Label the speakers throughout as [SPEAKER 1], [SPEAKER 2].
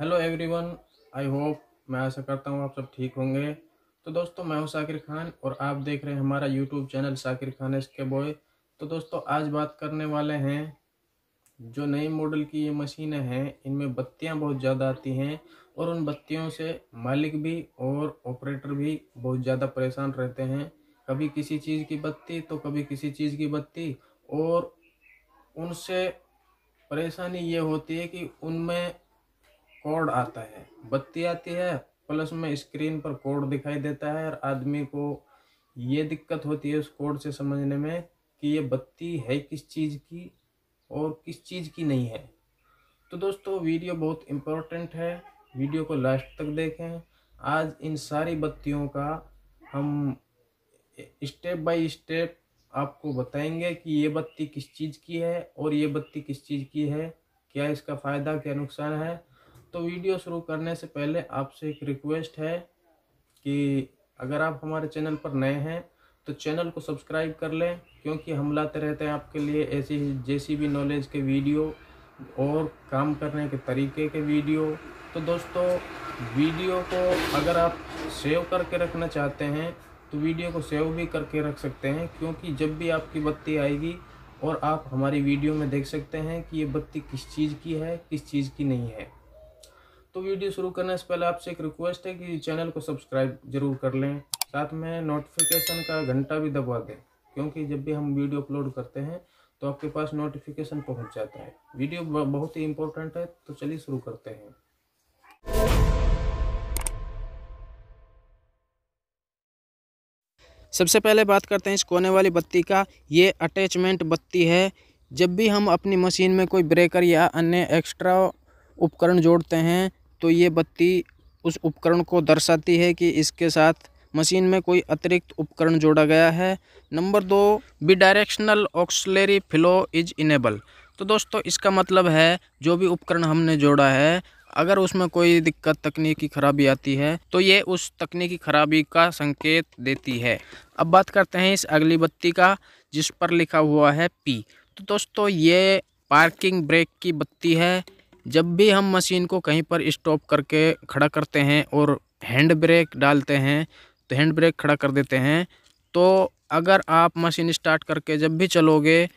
[SPEAKER 1] Hello everyone I hope मैं आशा करता हूँ आप सब ठीक होंगे तो दोस्तों मैं हूँ साकिर खान और आप देख रहे हैं हमारा YouTube channel Sakir Khan S K boy तो दोस्तों आज बात करने वाले हैं जो नई मॉडल की ये मशीनें हैं इनमें बत्तियाँ बहुत ज़्यादा आती हैं और उन बत्तियों से मालिक भी और ऑपरेटर भी बहुत ज़्यादा परेशान रहते हैं कभी किसी चीज़ की बत्ती तो कभी किसी चीज़ की बत्ती और उनसे परेशानी ये होती है कि उनमें कोड आता है बत्ती आती है प्लस में स्क्रीन पर कोड दिखाई देता है और आदमी को ये दिक्कत होती है उस कोड से समझने में कि ये बत्ती है किस चीज़ की और किस चीज़ की नहीं है तो दोस्तों वीडियो बहुत इम्पोर्टेंट है वीडियो को लास्ट तक देखें आज इन सारी बत्तियों का हम स्टेप बाय स्टेप आपको बताएंगे कि ये बत्ती किस चीज़ की है और ये बत्ती किस चीज़ की है क्या इसका फ़ायदा क्या नुकसान है तो वीडियो शुरू करने से पहले आपसे एक रिक्वेस्ट है कि अगर आप हमारे चैनल पर नए हैं तो चैनल को सब्सक्राइब कर लें क्योंकि हम लाते रहते हैं आपके लिए ऐसी जैसी भी नॉलेज के वीडियो और काम करने के तरीके के वीडियो तो दोस्तों वीडियो को अगर आप सेव करके रखना चाहते हैं तो वीडियो को सेव भी करके रख सकते हैं क्योंकि जब भी आपकी बत्ती आएगी और आप हमारी वीडियो में देख सकते हैं कि ये बत्ती किस चीज़ की है किस चीज़ की नहीं है तो वीडियो शुरू करने से पहले आपसे एक रिक्वेस्ट है कि चैनल को सब्सक्राइब जरूर कर लें साथ में नोटिफिकेशन का घंटा भी दबा दें क्योंकि जब भी हम वीडियो अपलोड करते हैं तो आपके पास नोटिफिकेशन पहुंच जाता है वीडियो बहुत ही इम्पोर्टेंट है तो चलिए शुरू करते हैं सबसे पहले बात करते हैं इस कोने वाली बत्ती का ये अटैचमेंट बत्ती है जब भी हम अपनी मशीन में कोई ब्रेकर या अन्य एक्स्ट्रा उपकरण जोड़ते हैं तो ये बत्ती उस उपकरण को दर्शाती है कि इसके साथ मशीन में कोई अतिरिक्त उपकरण जोड़ा गया है नंबर दो bidirectional auxiliary flow is enable तो दोस्तों इसका मतलब है जो भी उपकरण हमने जोड़ा है अगर उसमें कोई दिक्कत तकनीकी खराबी आती है तो ये उस तकनीकी खराबी का संकेत देती है अब बात करते हैं इस अगली बत्ती का जिस पर लिखा हुआ है पी तो दोस्तों ये पार्किंग ब्रेक की बत्ती है जब भी हम मशीन को कहीं पर स्टॉप करके खड़ा करते हैं और हैंड ब्रेक डालते हैं तो हैंड ब्रेक खड़ा कर देते हैं तो अगर आप मशीन स्टार्ट करके जब भी चलोगे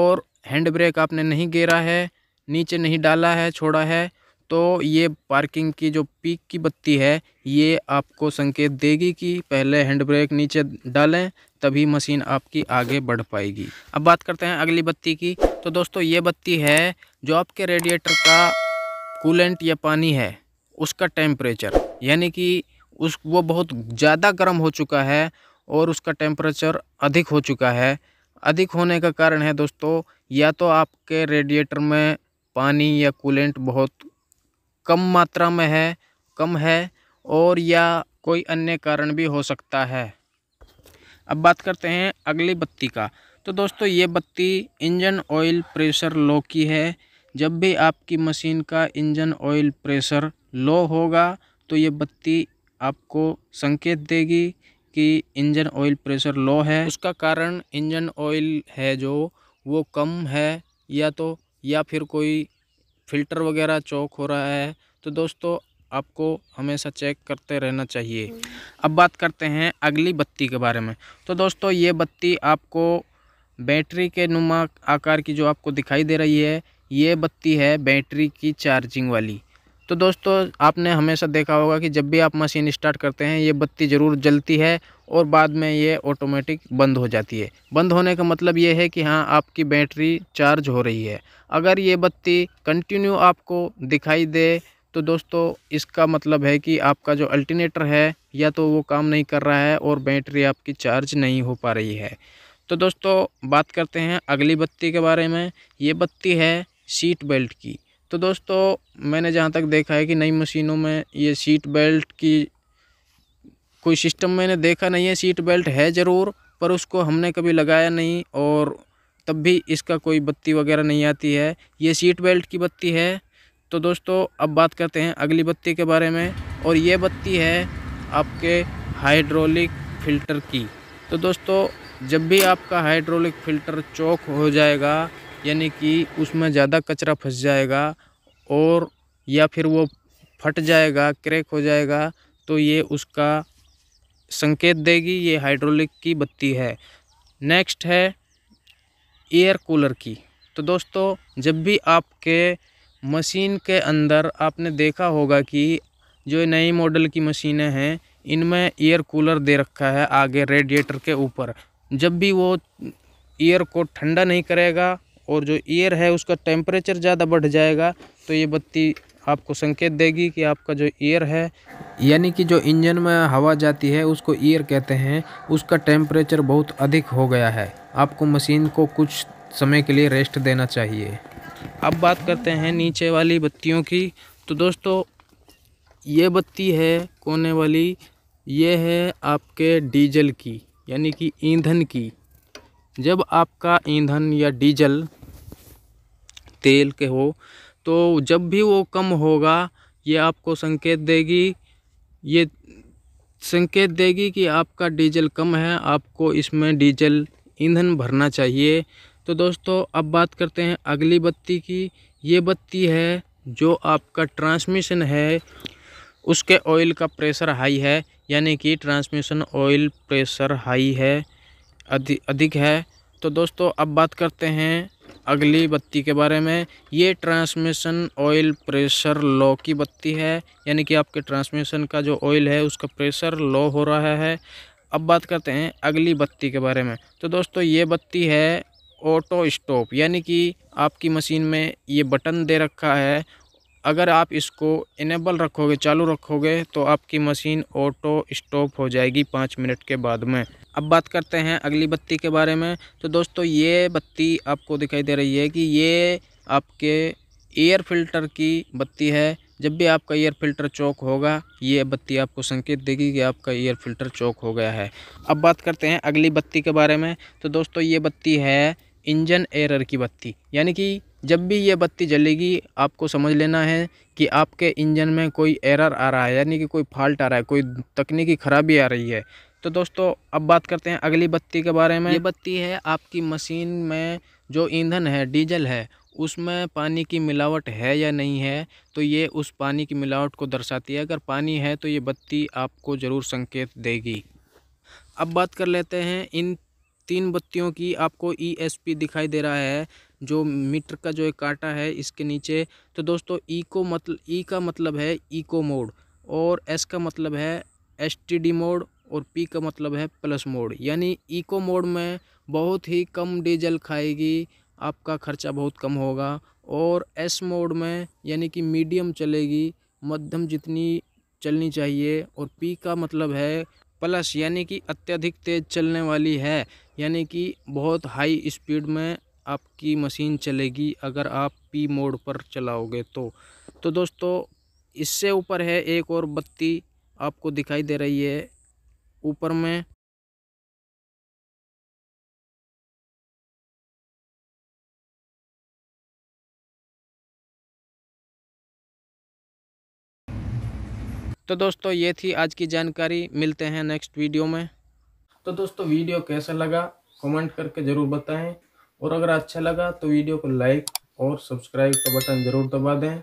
[SPEAKER 1] और हैंड ब्रेक आपने नहीं गेरा है नीचे नहीं डाला है छोड़ा है तो ये पार्किंग की जो पीक की बत्ती है ये आपको संकेत देगी कि पहले हैंड ब्रेक नीचे डालें तभी मशीन आपकी आगे बढ़ पाएगी अब बात करते हैं अगली बत्ती की तो दोस्तों ये बत्ती है जो आपके रेडिएटर का कूलेंट या पानी है उसका टेम्परेचर यानी कि उस वो बहुत ज़्यादा गर्म हो चुका है और उसका टेम्परेचर अधिक हो चुका है अधिक होने का कारण है दोस्तों या तो आपके रेडिएटर में पानी या कूलेंट बहुत कम मात्रा में है कम है और या कोई अन्य कारण भी हो सकता है अब बात करते हैं अगली बत्ती का तो दोस्तों ये बत्ती इंजन ऑयल प्रेशर लो की है जब भी आपकी मशीन का इंजन ऑयल प्रेशर लो होगा तो ये बत्ती आपको संकेत देगी कि इंजन ऑयल प्रेशर लो है उसका कारण इंजन ऑयल है जो वो कम है या तो या फिर कोई फिल्टर वगैरह चौक हो रहा है तो दोस्तों आपको हमेशा चेक करते रहना चाहिए हम्म। अब बात करते हैं अगली बत्ती के बारे में तो दोस्तों ये बत्ती आपको बैटरी के नुमा आकार की जो आपको दिखाई दे रही है ये बत्ती है बैटरी की चार्जिंग वाली तो दोस्तों आपने हमेशा देखा होगा कि जब भी आप मशीन स्टार्ट करते हैं ये बत्ती ज़रूर जलती है और बाद में ये ऑटोमेटिक बंद हो जाती है बंद होने का मतलब ये है कि हाँ आपकी बैटरी चार्ज हो रही है अगर ये बत्ती कंटिन्यू आपको दिखाई दे तो दोस्तों इसका मतलब है कि आपका जो अल्टरनेटर है या तो वो काम नहीं कर रहा है और बैटरी आपकी चार्ज नहीं हो पा रही है तो दोस्तों बात करते हैं अगली बत्ती के बारे में ये बत्ती है सीट बेल्ट की तो दोस्तों मैंने जहाँ तक देखा है कि नई मशीनों में ये सीट बेल्ट की कोई सिस्टम मैंने देखा नहीं है सीट बेल्ट है ज़रूर पर उसको हमने कभी लगाया नहीं और तब भी इसका कोई बत्ती वगैरह नहीं आती है ये सीट बेल्ट की बत्ती है तो दोस्तों अब बात करते हैं अगली बत्ती के बारे में और ये बत्ती है आपके हाइड्रोलिक फ़िल्टर की तो दोस्तों जब भी आपका हाइड्रोलिक फ़िल्टर चौक हो जाएगा यानी कि उसमें ज़्यादा कचरा फंस जाएगा और या फिर वो फट जाएगा क्रैक हो जाएगा तो ये उसका संकेत देगी ये हाइड्रोलिक की बत्ती है नेक्स्ट है एयर कूलर की तो दोस्तों जब भी आपके मशीन के अंदर आपने देखा होगा कि जो नई मॉडल की मशीनें हैं इनमें एयर कूलर दे रखा है आगे रेडिएटर के ऊपर जब भी वो एयर को ठंडा नहीं करेगा और जो ईयर है उसका टेम्परेचर ज़्यादा बढ़ जाएगा तो ये बत्ती आपको संकेत देगी कि आपका जो ईयर है यानी कि जो इंजन में हवा जाती है उसको ईयर कहते हैं उसका टेम्परेचर बहुत अधिक हो गया है आपको मशीन को कुछ समय के लिए रेस्ट देना चाहिए अब बात करते हैं नीचे वाली बत्तियों की तो दोस्तों ये बत्ती है कोने वाली ये है आपके डीजल की यानी कि ईंधन की जब आपका ईंधन या डीजल तेल के हो तो जब भी वो कम होगा ये आपको संकेत देगी ये संकेत देगी कि आपका डीजल कम है आपको इसमें डीजल ईंधन भरना चाहिए तो दोस्तों अब बात करते हैं अगली बत्ती की ये बत्ती है जो आपका ट्रांसमिशन है उसके ऑयल का प्रेशर हाई है यानी कि ट्रांसमिशन ऑयल प्रेशर हाई है अधिक अधिक है तो दोस्तों अब बात करते हैं अगली बत्ती के बारे में ये ट्रांसमिशन ऑयल प्रेशर लो की बत्ती है यानी कि आपके ट्रांसमिशन का जो ऑयल है उसका प्रेशर लो हो रहा है अब बात करते हैं अगली बत्ती के बारे में तो दोस्तों ये बत्ती है ऑटो स्टॉप यानी कि आपकी मशीन में ये बटन दे रखा है अगर आप इसको इनेबल रखोगे चालू रखोगे तो आपकी मशीन ऑटो स्टॉप हो जाएगी पाँच मिनट के बाद में अब बात करते हैं अगली बत्ती के बारे में तो दोस्तों ये बत्ती आपको दिखाई दे रही है कि ये आपके एयर फिल्टर की बत्ती है जब भी आपका एयर फिल्टर चौक होगा ये बत्ती आपको संकेत देगी कि आपका एयर फिल्टर चौक हो गया है अब बात करते हैं अगली बत्ती के बारे में तो दोस्तों ये बत्ती है इंजन एरर की बत्ती यानी कि जब भी ये बत्ती जलेगी आपको समझ लेना है कि आपके इंजन में कोई एरर आ रहा है यानी कि कोई फॉल्ट आ रहा है कोई तकनीकी खराबी आ रही है तो दोस्तों अब बात करते हैं अगली बत्ती के बारे में ये बत्ती है आपकी मशीन में जो ईंधन है डीजल है उसमें पानी की मिलावट है या नहीं है तो ये उस पानी की मिलावट को दर्शाती है अगर पानी है तो ये बत्ती आपको ज़रूर संकेत देगी अब बात कर लेते हैं इन तीन बत्तियों की आपको ई e दिखाई दे रहा है जो मीटर का जो एक कांटा है इसके नीचे तो दोस्तों ई e को मतलब ई e का मतलब है ईको मोड और एस का मतलब है एस मोड और पी का मतलब है प्लस मोड यानी इको मोड में बहुत ही कम डीजल खाएगी आपका खर्चा बहुत कम होगा और एस मोड में यानी कि मीडियम चलेगी मध्यम जितनी चलनी चाहिए और पी का मतलब है प्लस यानी कि अत्यधिक तेज़ चलने वाली है यानी कि बहुत हाई स्पीड में आपकी मशीन चलेगी अगर आप पी मोड पर चलाओगे तो तो दोस्तों इससे ऊपर है एक और बत्ती आपको दिखाई दे रही है ऊपर में-- तो दोस्तों ये थी आज की जानकारी मिलते हैं नेक्स्ट वीडियो में तो दोस्तों वीडियो कैसा लगा कमेंट करके ज़रूर बताएं और अगर अच्छा लगा तो वीडियो को लाइक और सब्सक्राइब का बटन ज़रूर दबा दें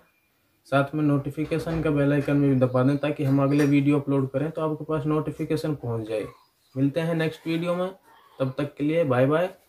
[SPEAKER 1] साथ में नोटिफिकेशन का बेल आइकन भी दबा दें ताकि हम अगले वीडियो अपलोड करें तो आपके पास नोटिफिकेशन पहुंच जाए मिलते हैं नेक्स्ट वीडियो में तब तक के लिए बाय बाय